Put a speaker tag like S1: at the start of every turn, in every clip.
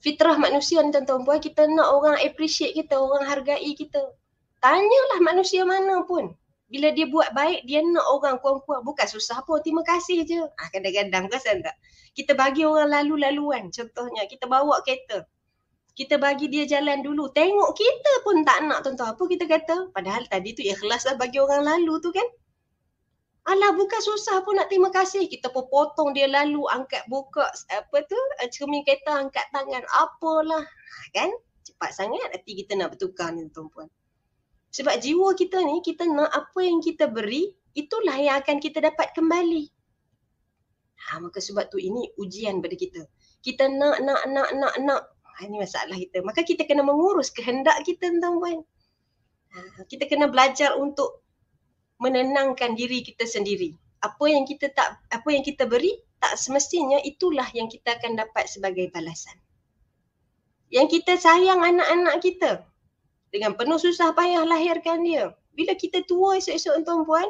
S1: fitrah manusia ni tuan-tuan puan kita nak orang appreciate kita orang hargai kita tanyalah manusia mana pun bila dia buat baik dia nak orang kuang kuang bukan susah pun terima kasih je ah kadang-kadang kan tak kita bagi orang lalu-laluan contohnya kita bawa kereta kita bagi dia jalan dulu tengok kita pun tak nak tuan-tuan apa kita kata padahal tadi tu ikhlas lah bagi orang lalu tu kan Alah bukan susah pun nak terima kasih. Kita pun potong dia lalu angkat buka apa tu eh, cermin kereta angkat tangan apalah kan. Cepat sangat nanti kita nak bertukar ni tuan-tuan. Sebab jiwa kita ni kita nak apa yang kita beri itulah yang akan kita dapat kembali. Ha, maka sebab tu ini ujian pada kita. Kita nak, nak, nak, nak, nak. Ha, ini masalah kita. Maka kita kena mengurus kehendak kita tuan-tuan. Ha, kita kena belajar untuk menenangkan diri kita sendiri. Apa yang kita tak apa yang kita beri tak semestinya itulah yang kita akan dapat sebagai balasan. Yang kita sayang anak-anak kita dengan penuh susah payah lahirkan dia. Bila kita tua esok-esok tuan-puan,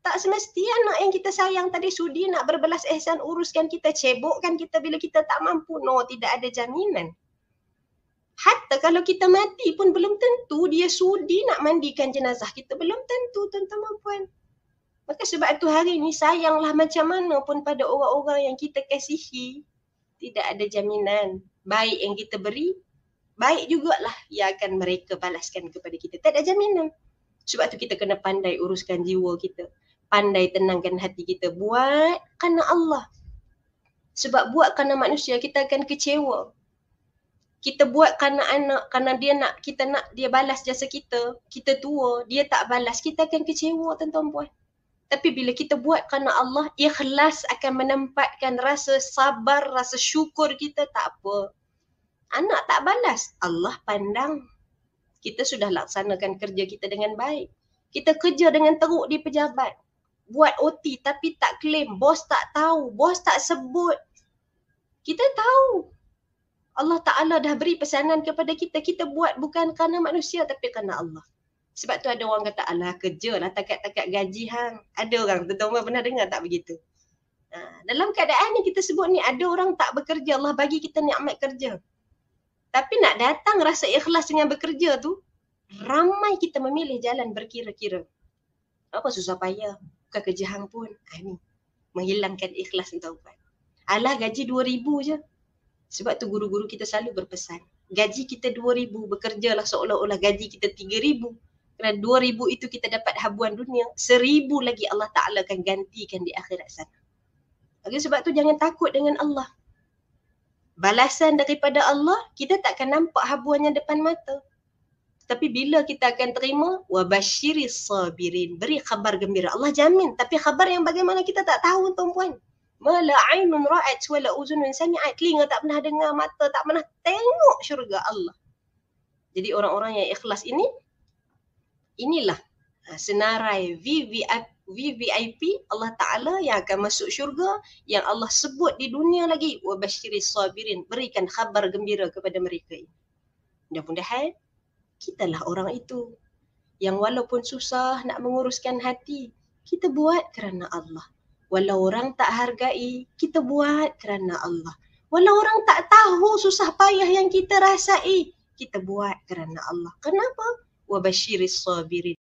S1: tak semestinya anak yang kita sayang tadi sudi nak berbelas ihsan uruskan kita, cebokkan kita bila kita tak mampu. No, tidak ada jaminan. Hatta kalau kita mati pun belum tentu dia sudi nak mandikan jenazah kita. Belum tentu tuan-tuan dan puan. Maka sebab itu hari ini sayanglah macam mana pun pada orang-orang yang kita kasihi. Tidak ada jaminan. Baik yang kita beri, baik juga lah yang akan mereka balaskan kepada kita. Tak ada jaminan. Sebab itu kita kena pandai uruskan jiwa kita. Pandai tenangkan hati kita. Buat kerana Allah. Sebab buat kerana manusia kita akan kecewa kita buat kerana anak, kerana dia nak, kita nak dia balas jasa kita, kita tua, dia tak balas, kita akan kecewa tuan-tuan puan. Tapi bila kita buat kerana Allah, ikhlas akan menempatkan rasa sabar, rasa syukur kita, tak apa. Anak tak balas, Allah pandang. Kita sudah laksanakan kerja kita dengan baik. Kita kerja dengan teruk di pejabat. Buat OT tapi tak claim, bos tak tahu, bos tak sebut. Kita tahu Allah Ta'ala dah beri pesanan kepada kita. Kita buat bukan kerana manusia tapi kerana Allah. Sebab tu ada orang kata, Allah kerja lah takat-takat gaji hang. Ada orang, tuan-tuan pernah dengar tak begitu? Ha, dalam keadaan ni kita sebut ni ada orang tak bekerja. Allah bagi kita nikmat kerja. Tapi nak datang rasa ikhlas dengan bekerja tu, ramai kita memilih jalan berkira-kira. Apa susah payah? Bukan kerja hang pun. Ha, ni. Menghilangkan ikhlas tuan-tuan. Alah gaji RM2,000 je. Sebab tu guru-guru kita selalu berpesan, gaji kita RM2,000, lah seolah-olah gaji kita RM3,000. Kerana RM2,000 itu kita dapat habuan dunia, RM1,000 lagi Allah Ta'ala akan gantikan di akhirat sana. Okay, sebab tu jangan takut dengan Allah. Balasan daripada Allah, kita tak akan nampak habuannya depan mata. Tapi bila kita akan terima, wabashiri sabirin. Beri khabar gembira. Allah jamin. Tapi khabar yang bagaimana kita tak tahu, tuan-puan. Mela'ainun ra'at wala uzunun sami'at. Telinga tak pernah dengar, mata tak pernah tengok syurga Allah. Jadi orang-orang yang ikhlas ini, inilah ha, senarai VVIP, VVIP Allah Ta'ala yang akan masuk syurga yang Allah sebut di dunia lagi. Wabashiri sabirin. Berikan khabar gembira kepada mereka ini. Mudah-mudahan, kitalah orang itu yang walaupun susah nak menguruskan hati, kita buat kerana Allah. Walau orang tak hargai, kita buat kerana Allah. Walau orang tak tahu susah payah yang kita rasai, kita buat kerana Allah. Kenapa? Wabashiris sabirin.